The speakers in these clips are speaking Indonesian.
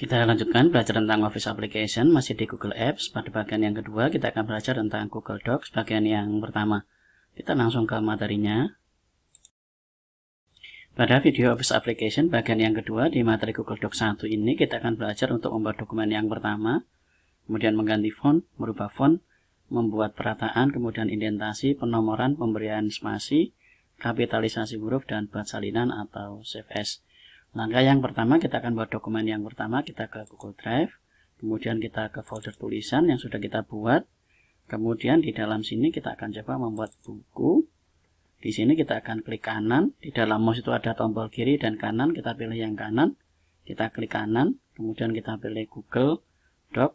Kita lanjutkan belajar tentang Office Application masih di Google Apps. Pada bagian yang kedua kita akan belajar tentang Google Docs bagian yang pertama. Kita langsung ke materinya. Pada video Office Application bagian yang kedua di materi Google Docs 1 ini kita akan belajar untuk membuat dokumen yang pertama, kemudian mengganti font, merubah font, membuat perataan, kemudian indentasi, penomoran, pemberian spasi, kapitalisasi huruf, dan buat salinan atau save as. Langkah yang pertama kita akan buat dokumen yang pertama kita ke Google Drive, kemudian kita ke folder tulisan yang sudah kita buat. Kemudian di dalam sini kita akan coba membuat buku. Di sini kita akan klik kanan, di dalam mouse itu ada tombol kiri dan kanan, kita pilih yang kanan. Kita klik kanan, kemudian kita pilih Google Doc.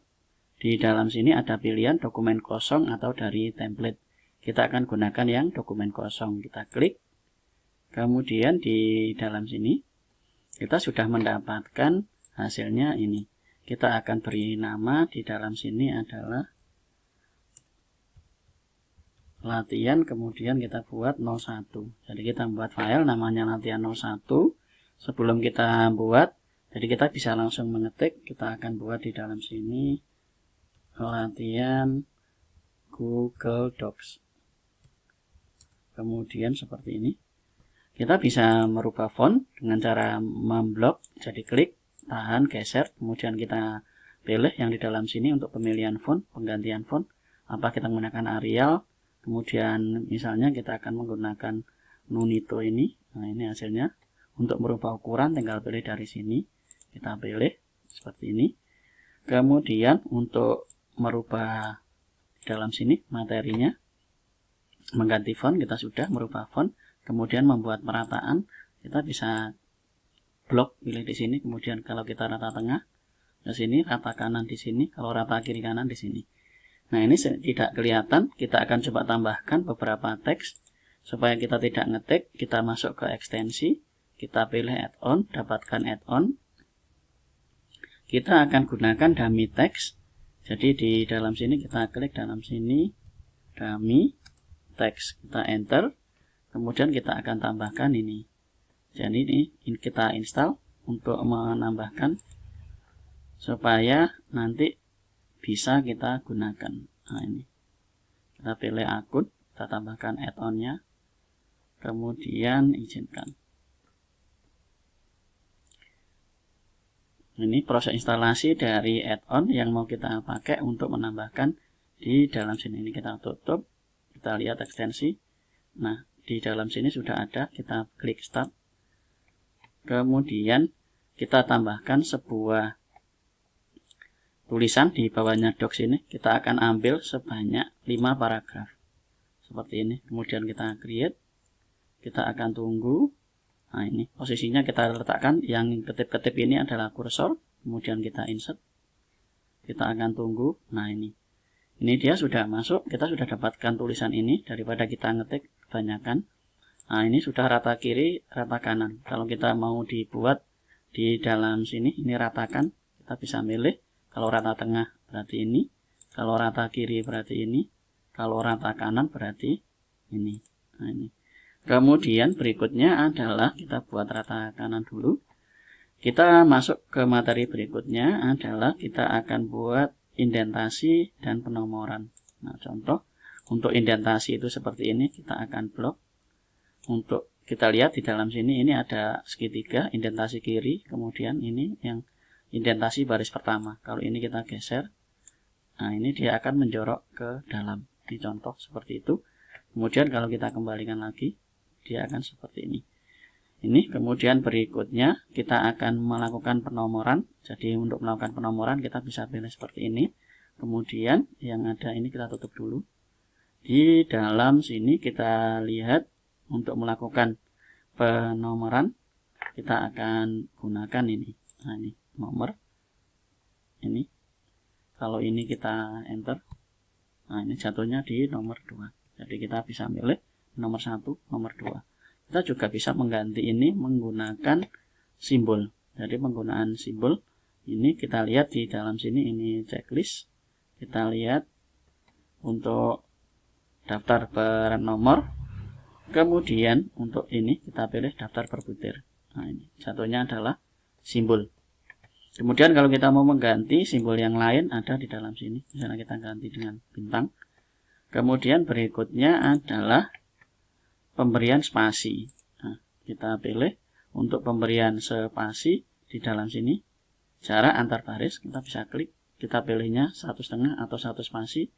Di dalam sini ada pilihan dokumen kosong atau dari template. Kita akan gunakan yang dokumen kosong. Kita klik. Kemudian di dalam sini kita sudah mendapatkan hasilnya ini kita akan beri nama di dalam sini adalah latihan kemudian kita buat 01 jadi kita buat file namanya latihan 01 sebelum kita buat jadi kita bisa langsung mengetik kita akan buat di dalam sini latihan Google Docs kemudian seperti ini kita bisa merubah font dengan cara memblok, jadi klik, tahan, geser, kemudian kita pilih yang di dalam sini untuk pemilihan font, penggantian font, apa kita menggunakan Arial, kemudian misalnya kita akan menggunakan Nunito ini, nah ini hasilnya. Untuk merubah ukuran tinggal pilih dari sini, kita pilih seperti ini. Kemudian untuk merubah di dalam sini materinya, mengganti font kita sudah merubah font kemudian membuat perataan kita bisa blok pilih di sini kemudian kalau kita rata tengah di sini rata kanan di sini kalau rata kiri kanan di sini nah ini tidak kelihatan kita akan coba tambahkan beberapa teks supaya kita tidak ngetik kita masuk ke ekstensi kita pilih add-on dapatkan add-on kita akan gunakan dummy text jadi di dalam sini kita klik dalam sini dummy text kita enter kemudian kita akan tambahkan ini jadi ini kita install untuk menambahkan supaya nanti bisa kita gunakan nah ini kita pilih akun kita tambahkan add-onnya kemudian izinkan ini proses instalasi dari add-on yang mau kita pakai untuk menambahkan di dalam sini ini kita tutup kita lihat ekstensi nah di dalam sini sudah ada kita klik start kemudian kita tambahkan sebuah tulisan di bawahnya docs ini kita akan ambil sebanyak 5 paragraf seperti ini kemudian kita create kita akan tunggu nah ini posisinya kita letakkan yang ketip-ketip ini adalah kursor kemudian kita insert kita akan tunggu nah ini ini dia sudah masuk kita sudah dapatkan tulisan ini daripada kita ngetik banyakkan. nah ini sudah rata kiri rata kanan kalau kita mau dibuat di dalam sini ini ratakan kita bisa milih kalau rata tengah berarti ini kalau rata kiri berarti ini kalau rata kanan berarti ini nah ini kemudian berikutnya adalah kita buat rata kanan dulu kita masuk ke materi berikutnya adalah kita akan buat indentasi dan penomoran. Nah, contoh untuk indentasi itu seperti ini, kita akan blok. Untuk kita lihat di dalam sini, ini ada segitiga, indentasi kiri, kemudian ini yang indentasi baris pertama. Kalau ini kita geser, nah ini dia akan menjorok ke dalam. Dicontoh seperti itu. Kemudian kalau kita kembalikan lagi, dia akan seperti ini. Ini kemudian berikutnya kita akan melakukan penomoran. Jadi untuk melakukan penomoran kita bisa pilih seperti ini. Kemudian yang ada ini kita tutup dulu di dalam sini kita lihat untuk melakukan penomoran kita akan gunakan ini nah ini nomor ini kalau ini kita enter nah ini jatuhnya di nomor 2 jadi kita bisa milih nomor 1 nomor 2 kita juga bisa mengganti ini menggunakan simbol jadi penggunaan simbol ini kita lihat di dalam sini ini checklist kita lihat untuk daftar per nomor kemudian untuk ini kita pilih daftar per butir nah ini satunya adalah simbol kemudian kalau kita mau mengganti simbol yang lain ada di dalam sini misalnya kita ganti dengan bintang kemudian berikutnya adalah pemberian spasi nah, kita pilih untuk pemberian spasi di dalam sini jarak antar baris kita bisa klik kita pilihnya satu setengah atau satu spasi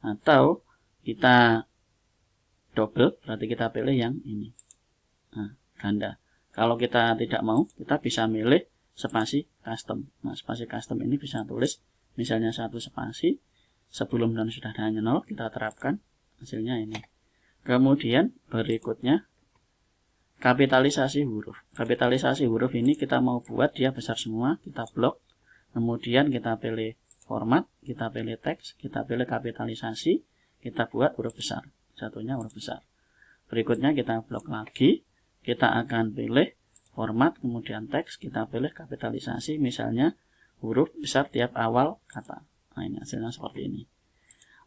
atau kita double berarti kita pilih yang ini nah, ganda kalau kita tidak mau kita bisa milih spasi custom nah spasi custom ini bisa tulis misalnya satu spasi sebelum dan sudah hanya nol kita terapkan hasilnya ini kemudian berikutnya kapitalisasi huruf kapitalisasi huruf ini kita mau buat dia besar semua kita blok kemudian kita pilih format kita pilih teks kita pilih kapitalisasi kita buat huruf besar satunya huruf besar berikutnya kita blok lagi kita akan pilih format kemudian teks kita pilih kapitalisasi misalnya huruf besar tiap awal kata nah ini hasilnya seperti ini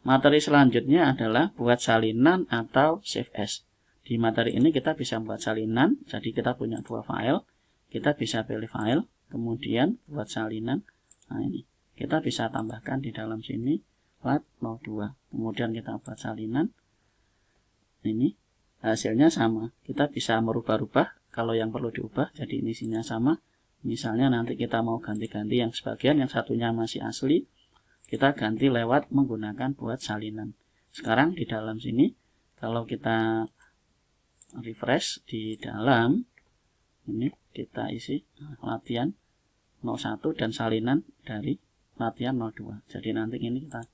materi selanjutnya adalah buat salinan atau save as di materi ini kita bisa buat salinan jadi kita punya dua file kita bisa pilih file kemudian buat salinan nah ini kita bisa tambahkan di dalam sini flat 02 kemudian kita buat salinan ini hasilnya sama kita bisa merubah-rubah kalau yang perlu diubah jadi ini isinya sama misalnya nanti kita mau ganti-ganti yang sebagian yang satunya masih asli kita ganti lewat menggunakan buat salinan sekarang di dalam sini kalau kita refresh di dalam ini kita isi latihan 01 dan salinan dari latihan 02 jadi nanti ini kita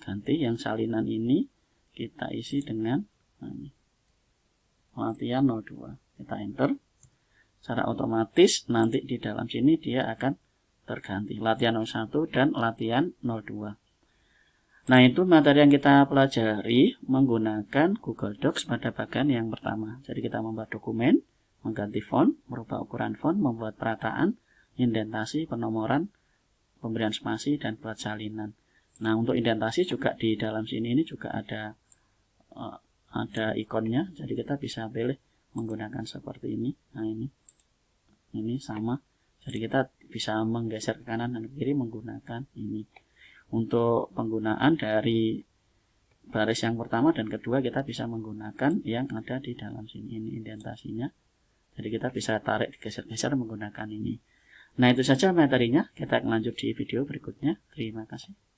ganti yang salinan ini kita isi dengan nah latihan 02 kita enter secara otomatis nanti di dalam sini dia akan terganti latihan 01 dan latihan 02 Nah, itu materi yang kita pelajari menggunakan Google Docs pada bagian yang pertama. Jadi kita membuat dokumen, mengganti font, merubah ukuran font, membuat perataan, indentasi, penomoran, pemberian spasi, dan buat salinan. Nah, untuk indentasi juga di dalam sini ini juga ada eh, ada ikonnya. Jadi kita bisa pilih menggunakan seperti ini. Nah, ini ini sama. Jadi kita bisa menggeser ke kanan dan ke kiri menggunakan ini. Untuk penggunaan dari baris yang pertama dan kedua kita bisa menggunakan yang ada di dalam sini ini indentasinya. Jadi kita bisa tarik geser-geser menggunakan ini. Nah, itu saja materinya. Kita akan lanjut di video berikutnya. Terima kasih.